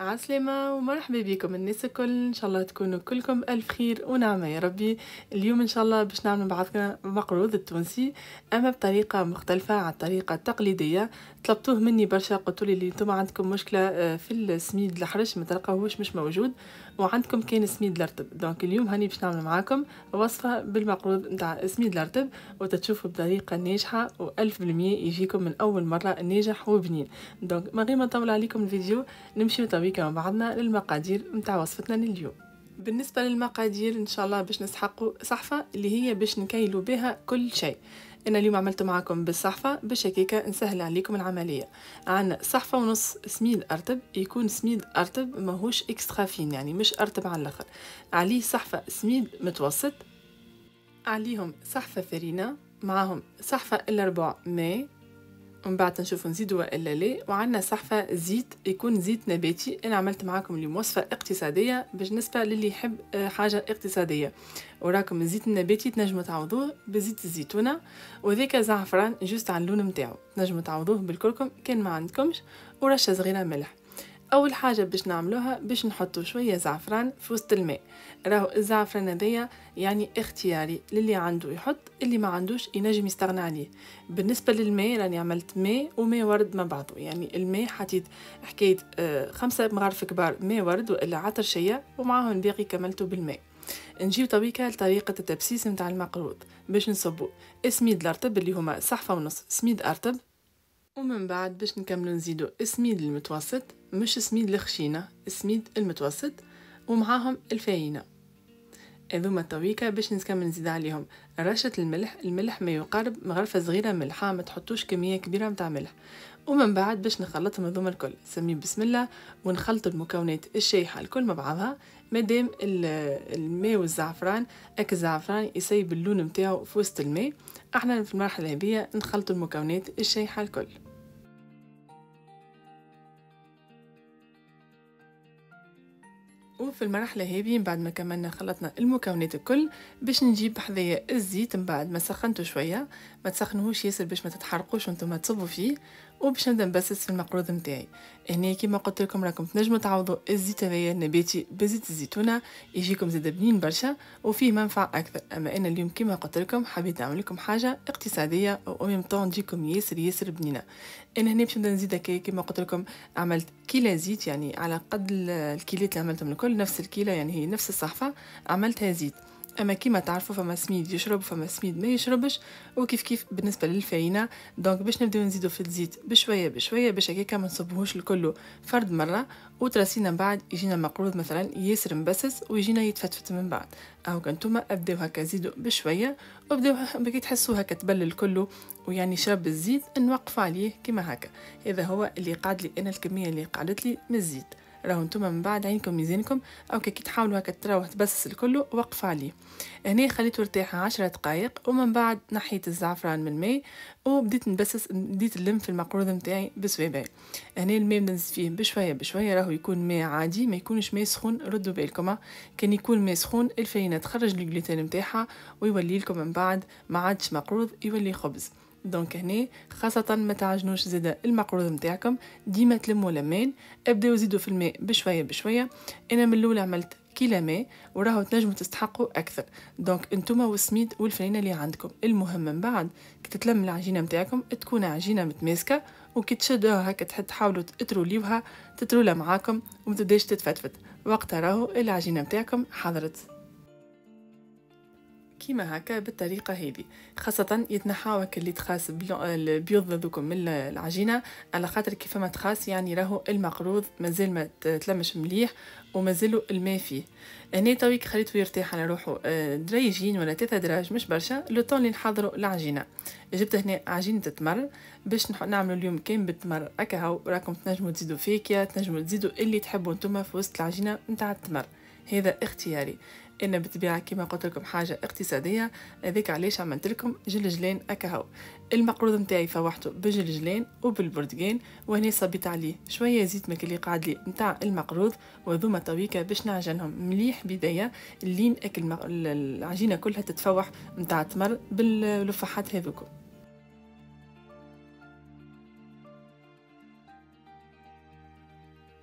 عسلامة ومرحبا بكم الناس الكل ان شاء الله تكونوا كلكم الف خير ونعمة يا ربي اليوم ان شاء الله باش نعمل بعضنا مقروض التونسي اما بطريقة مختلفة عن الطريقة التقليدية طلبتوه مني برشا قلتولي اللي انتم عندكم مشكلة آه، في السميد الحرش ما تلقاهوش مش موجود وعندكم كان سميد الرتب دونك اليوم هاني باش نعمل معاكم وصفة بالمقروض نتاع سميد الرتب وتتشوفوا بطريقة ناجحة وألف بالمية يجيكم من أول مرة ناجح وبنين دونك من غير ما نطول عليكم الفيديو نمشيو تويكا مع بعضنا للمقادير نتاع وصفتنا لليوم بالنسبة للمقادير إن شاء الله باش نسحقوا صحفة اللي هي باش نكيلوا بها كل شيء انا اليوم عملته معكم بالصحفه باش هكاكا نسهل عليكم العمليه عندنا صحفه ونص سميد ارتب يكون سميد ارتب ماهوش اكسترا فين يعني مش ارتب على الاخر عليه صحفه سميد متوسط عليهم صحفه فرينه معاهم صحفه الاربع ماي ومن بعد نشوف نزيدو والا لا وعندنا صحفه زيت يكون زيت نباتي انا عملت معاكم اليوم وصفه اقتصاديه بالنسبه للي يحب آه، حاجه اقتصاديه وراكم الزيت النباتي تنجموا تعوضوه بزيت الزيتونه وذيك زعفران جوست على اللون نتاعو تنجموا تعوضوه بالكركم كان ما عندكمش ورشه صغيره ملح اول حاجه باش نعملوها باش نحطوا شويه زعفران في وسط الماء راهو الزعفران هذايا يعني اختياري للي عنده يحط اللي ما عندوش ينجم يستغنى عليه بالنسبه للماء راني عملت ماء وماء ورد مع بعضه يعني الماء حطيت حكايه آه، خمسة مغارف كبار ماء ورد والا عطر شيه ومعاهم الباقي كملته بالماء نجيب طبيكة لطريقة التبسيس متاع المقروض باش نصبو السميد الارتب اللي هما صحفة ونص سميد ارتب ومن بعد باش نكملو نزيدو السميد المتوسط مش سميد الخشينة سميد المتوسط ومعاهم الفاينة هذوما طويكة باش نكمل نزيد عليهم رشة الملح الملح ما يقارب مغرفة صغيرة ملحة ما تحطوش كمية كبيرة متاع ملح ومن بعد باش نخلطهم هذوما الكل سميه بسم الله ونخلط المكونات الشايحة الكل مع بعضها مادام الماء والزعفران اك الزعفران يسيب اللون متاعو في وسط الماء احنا في المرحلة هذه نخلط المكونات الشايحة الكل وفي المرحلة هذه من بعد ما كملنا خلطنا المكونات الكل باش نجيب حذايا الزيت من بعد ما سخنته شوية ما تسخنهوش ياسر باش ما تتحرقوش وانتم تصبوا فيه وباش نبدا نبسس في المقروض متاعي هنا كيما قلت لكم راكم تنجموا تعوضوا الزيت هذايا النباتي بزيت الزيتونه يجيكم زاد بنين برشا وفيه منفعه اكثر اما انا اليوم كيما قلت لكم حبيت نعمل لكم حاجه اقتصاديه وميم طون تجيكم ياسر ياسر بنينه انا هنا باش نبدا نزيد كيما قلت لكم عملت كيلا زيت يعني على قد الكيلات اللي عملتهم الكل نفس الكيله يعني هي نفس الصحفه عملتها زيت اما كيما تعرفوا فما سميد يشرب وفما سميد ما يشربش وكيف كيف بالنسبه للفرينه دونك باش نبداو نزيدو في الزيت بشويه بشويه باش هكاك ما نصبوهوش الكل فرد مره وتراسينا من بعد يجينا مقروض مثلا ياسر مبسس ويجينا يتفتفت من بعد او كنتوما ابداو هكا زيدو بشويه وبداو بكي تحسوا هكا تبلل الكل ويعني شرب الزيت نوقف عليه كيما هكا هذا هو اللي قعد لي انا الكميه اللي قعدت لي من الزيت راهو نتوما من بعد عينكم ميزانكم او كي تحاولوا هكا تراوح تبسس الكل وقف عليه هنا خليته يرتاح عشرة دقائق ومن بعد نحيت الزعفران من الماء وبديت نبسس بديت نلم في المقروض نتاعي بسويبي هنا الماء ننزل فيه بشويه بشويه راهو يكون ماء عادي ما يكونش ماء سخون ردوا بالكم كان يكون ماء سخون الفينه تخرج الجلوتين نتاعها ويولي لكم من بعد ما عادش مقروض يولي خبز دونك هنا خاصة ما تعجنوش زاد المقروض متاعكم ديما تلمو لمين ابداو زيدو في الماء بشوية بشوية انا من الاول عملت كيلا ماء وراهو تنجمو تستحقوا اكثر دونك انتوما والسميد والفرينه اللي عندكم المهم من بعد كي تتلم العجينه متاعكم تكون عجينه متماسكه وكي تشدوها هكا تحاولوا تتروليوها تترولها معاكم ومتبداش تتفتفت وقتها راهو العجينه متاعكم حضرت كيما هكا بالطريقه هذه خاصه يتنحاوك اللي تخاس البيض هذوك من العجينه على خاطر كيف ما تخاس يعني راهو المقروض مازال ما تلمش مليح ومازالو الماء فيه هنا تويك خليته يرتاح على روحه آه، دريجين ولا ثلاثة دراج مش برشا لو طون اللي نحضروا العجينه جبت هنا عجينه التمر باش نعملوا اليوم كان بالتمر هكا راكم تنجموا تزيدوا فيكيا تنجموا تزيدوا اللي تحبوا نتوما في وسط العجينه نتاع التمر هذا اختياري انا بتبيع كما قلت لكم حاجه اقتصاديه هذيك علاش عملت لكم جلجلان اكهو المقروض نتاعي فوحته بجلجلين وبالبرتقال وهنا صبيت عليه شويه زيت مكلي اللي لي نتاع المقروض وذوما طويكة باش نعجنهم مليح بدايه لين اكل العجينه كلها تتفوح نتاع التمر باللفحات هذوكم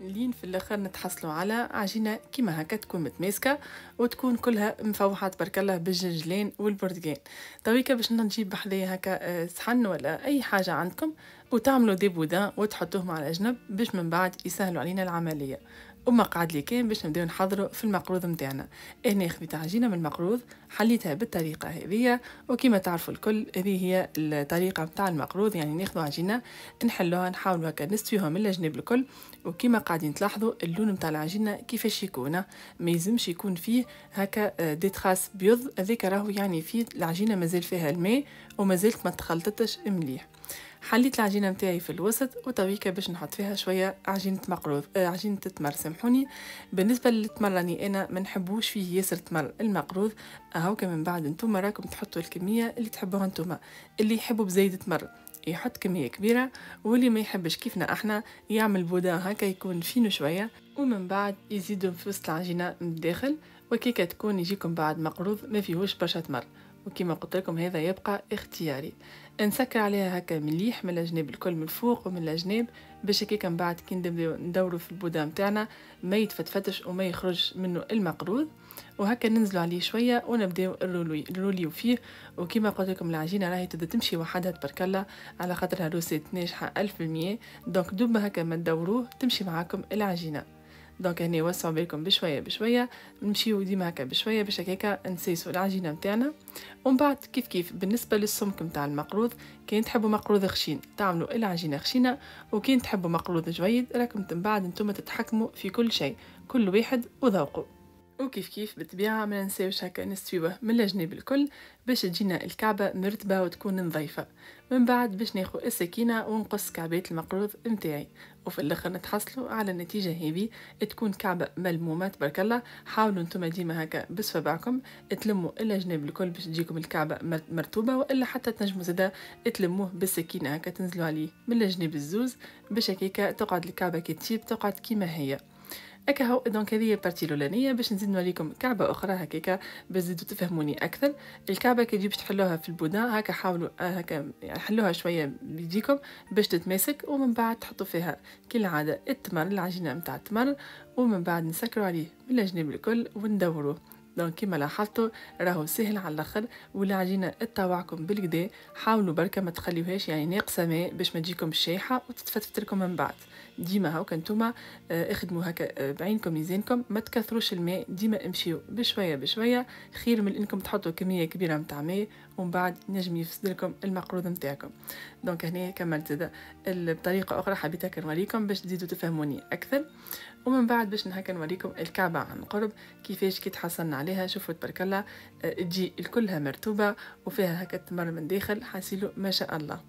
لين في الاخر نتحصلوا على عجينه كيما هكا تكون متماسكه وتكون كلها مفوحه تبارك الله بالجنجلين والبرتقال تويكا باش نجيب بحذايا هكا آه، صحن ولا اي حاجه عندكم وتعملوا دي بودان وتحطوهم على جنب باش من بعد يسهلوا علينا العمليه ومقعد لي كان باش نبداو نحضروا في المقروض نتاعنا هنا خديت عجينه من المقروض حليتها بالطريقه هذه وكما تعرفوا الكل هذه هي الطريقه نتاع المقروض يعني ناخذ عجينه نحلوها نحاولوا هكا نستويها من الجناب الكل وكما قاعدين تلاحظوا اللون نتاع العجينه كيفاش يكون ما يلزمش يكون فيه هكا دي آه، تراس بيض هذاك راهو يعني فيه العجينه مازال فيها الماء ومازالت ما تخلطتش مليح حليت العجينه نتاعي في الوسط وتويكا باش نحط فيها شويه عجينه مقروض آه عجينه التمر سامحوني بالنسبه للتمر راني انا ما نحبوش فيه ياسر تمر المقروض اهو من بعد نتوما راكم تحطوا الكميه اللي تحبوها نتوما اللي يحبوا بزيد تمر يحط كميه كبيره واللي ما يحبش كيفنا احنا يعمل بودا هكا يكون فينو شويه ومن بعد يزيدوا في وسط العجينه من الداخل وكيكا تكون يجيكم بعد مقروض ما فيهوش برشا تمر وكما قلت لكم هذا يبقى اختياري نسكر عليها هكا مليح من الجناب الكل من الفوق ومن الجناب باش هكاك من بعد كي نبداو ندورو في البودا نتاعنا ما يتفتفتش وما يخرج منه المقروض وهكا ننزلوا عليه شويه ونبداو الرولي الروليو فيه وكما قلت لكم العجينه راهي تبدا تمشي وحدها تبارك الله على خاطرها روسيت ناجحه 1000% دونك دوب هكا ما تدوروه تمشي معاكم العجينه دونك هنا وسعوا بالكم بشويه بشويه نمشيو ديما هكا بشويه باش هكاكا نسيسو العجينه نتاعنا ومن بعد كيف كيف بالنسبه للسمك نتاع المقروض كان تحبوا مقروض خشين تعملوا العجينه خشينه وكان تحبوا مقروض جويد راكم من بعد نتوما تتحكموا في كل شيء كل واحد وذوقه وكيف كيف بالطبيعة ما ننساوش هكا نستويوه من الجناب الكل باش تجينا الكعبة مرتبة وتكون نظيفة من بعد باش ناخو السكينة ونقص كعبات المقروض متاعي وفي الاخر نتحصلوا على النتيجة هذي تكون كعبة ملمومة تبارك الله حاولوا انتم ديما هكا بصفابعكم تلموا الجناب الكل باش تجيكم الكعبة مرطوبة والا حتى تنجموا زادا تلموه بالسكينة هكا تنزلوا عليه من الجناب الزوز باش هكاكا تقعد الكعبة كي تقعد كيما هي اكاهو دونك هذه بارتي الاولانيه باش نزيد نوريكم كعبه اخرى هكاك باش تزيدوا تفهموني اكثر الكعبه كي تجي باش تحلوها في البودا هكا حاولوا هكا يعني حلوها شويه بيديكم باش تتماسك ومن بعد تحطوا فيها كالعاده التمر العجينه نتاع التمر ومن بعد نسكروا عليه من الجنب الكل وندوروه دونك كيما لاحظتوا راهو سهل على الاخر والعجينه تاعكم بالكدا حاولوا بركه ما تخليوهاش يعني ناقصه ماء باش ما تجيكم شايحه وتتفتفت لكم من بعد ديما هاكا نتوما آه، اخدموا هكا آه، بعينكم ميزانكم ما تكثروش الماء ديما امشيو بشويه بشويه خير من انكم تحطوا كميه كبيره متاع ماء ومن بعد نجم يفسد لكم المقروض نتاعكم دونك هنا كملت هذا بطريقه اخرى حبيت هكا نوريكم باش تزيدوا تفهموني اكثر ومن بعد باش هكا نوريكم الكعبه عن قرب كيفاش كي تحصلنا عليها شوفوا تبارك الله تجي كلها مرتوبه وفيها هكا التمر من داخل حاسيلو ما شاء الله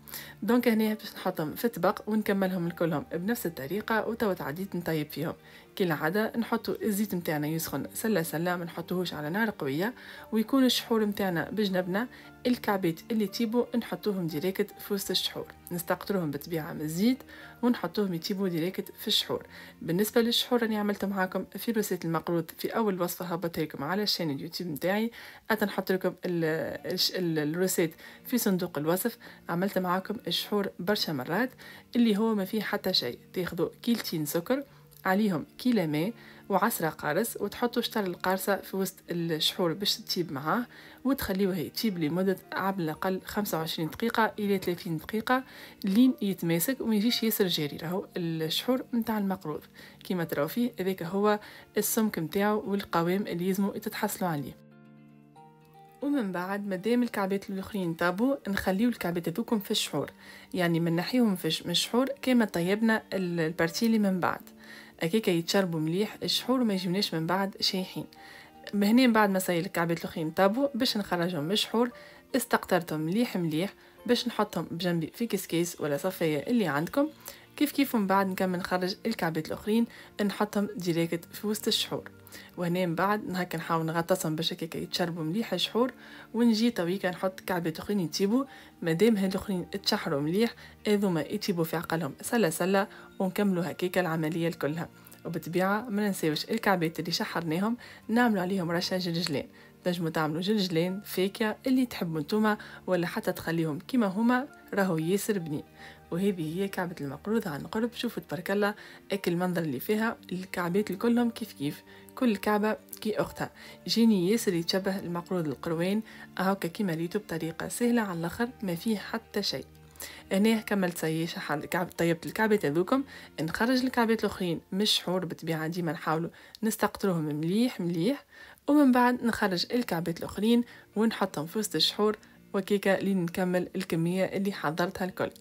دونك هنا باش نحطهم في الطبق ونكملهم الكلهم بنفس الطريقه وتوا تعديت نطيب فيهم كالعادة نحطو الزيت متاعنا يسخن سلة سلة ما نحطوهوش على نار قوية ويكون الشحور متاعنا بجنبنا الكعبات اللي تيبو نحطوهم ديريكت في وسط الشحور نستقطروهم بالطبيعة من الزيت ونحطوهم يتيبو ديريكت في الشحور بالنسبة للشحور راني عملت معاكم في روسيت المقروض في أول وصفة هبطت لكم على الشان اليوتيوب متاعي أتنحط لكم الروسيت في صندوق الوصف عملت معاكم الشحور برشا مرات اللي هو ما فيه حتى شيء تاخذوا كيلتين سكر عليهم كيلو ماء وعصرة قارص وتحطوا شطر القارصة في وسط الشحور باش تطيب معاه وتخليوها يطيب لمدة على الأقل 25 دقيقة إلى 30 دقيقة لين يتماسك وما يجيش ياسر جاري راهو الشحور نتاع المقروض كيما تراو فيه هذاك هو السمك نتاعو والقوام اللي يلزمو تتحصلوا عليه ومن بعد مادام الكعبات الاخرين طابو نخليو الكعبات هذوكم في الشحور يعني من في الشحور كما طيبنا البارتي اللي من بعد اكيكا يتشربوا مليح الشحور ما يجيوناش من بعد شايحين مهنين بعد ما سيل الكعبات الاخرين طابو باش نخرجهم من الشحور استقطرتهم مليح مليح باش نحطهم بجنبي في كيس ولا صفية اللي عندكم كيف كيف من بعد نكمل نخرج الكعبات الاخرين نحطهم ديريكت في وسط الشحور وهنا من بعد هكا نحاول نغطسهم باش هكا يتشربوا مليح الشحور ونجي تويكا نحط كعبة اخرين يتيبوا مادام هاد الاخرين اتشحروا مليح هذوما يتيبوا في عقلهم سلة سلة ونكملوا هكاك العملية الكلها وبالطبيعة ما ننساوش الكعبات اللي شحرناهم نعملوا عليهم رشا جلجلان تنجموا تعملوا جلجلان فاكهة اللي تحبوا نتوما ولا حتى تخليهم كيما هما راهو ياسر بنين وهذه هي كعبة المقروض عن قرب شوفوا تبارك الله أكل المنظر اللي فيها الكعبات كلهم كيف كيف كل كعبة كي أختها جيني ياسر يتشبه المقروض القروين هاكا كيما ليتو بطريقة سهلة على الآخر ما فيه حتى شيء أنا كملت سيش كعب طيبت الكعبات هذوكم نخرج الكعبات الاخرين مش شعور بالطبيعه ديما نحاولو نستقطروهم مليح مليح ومن بعد نخرج الكعبات الاخرين ونحطهم في وسط الشحور وكيكة اللي نكمل الكمية اللي حضرتها الكل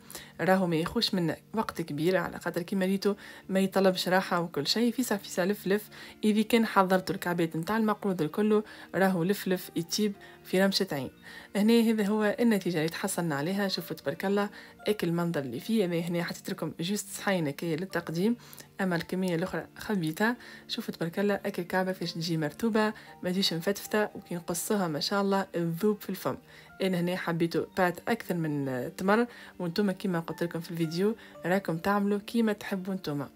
راهو ما يخوش منا وقت كبير على خاطر كيما ريتو ما يطلبش راحة وكل شيء فيسع فيسع لفلف إذا كان حضرت الكعبات نتاع المقروض الكل راهو لفلف يتيب في رمشة عين هنا هذا هو النتيجة اللي تحصلنا عليها شوفوا تبارك الله اكل المنظر اللي فيه هنا حطيت لكم جوست صحينة هكايا للتقديم اما الكميه الاخرى خبيتها شوفوا تبارك الله اكل الكعبه فاش تجي مرتوبه ما تجيش مفتفته وكي نقصها ما شاء الله تذوب في الفم انا هنا حبيتو بات اكثر من تمر وانتم كيما قلت لكم في الفيديو راكم تعملوا كيما تحبوا انتم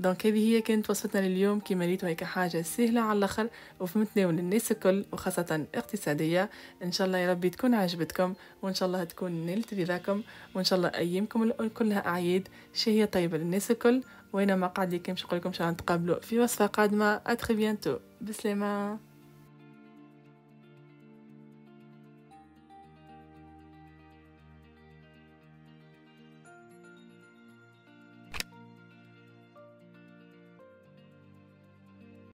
دونك هذه هي كانت وصفتنا لليوم كيما ريتو هيك حاجه سهله على الاخر وفهمتناول الناس الكل وخاصه اقتصاديه ان شاء الله يا ربي تكون عجبتكم وان شاء الله تكون نالت رضاكم وان شاء الله ايامكم كلها اعياد شهيه طيبه للناس الكل وانا ما قاعد كان نقول لكم ان شاء الله نتقابلوا في وصفه قادمه اتري بيانتو بسلامه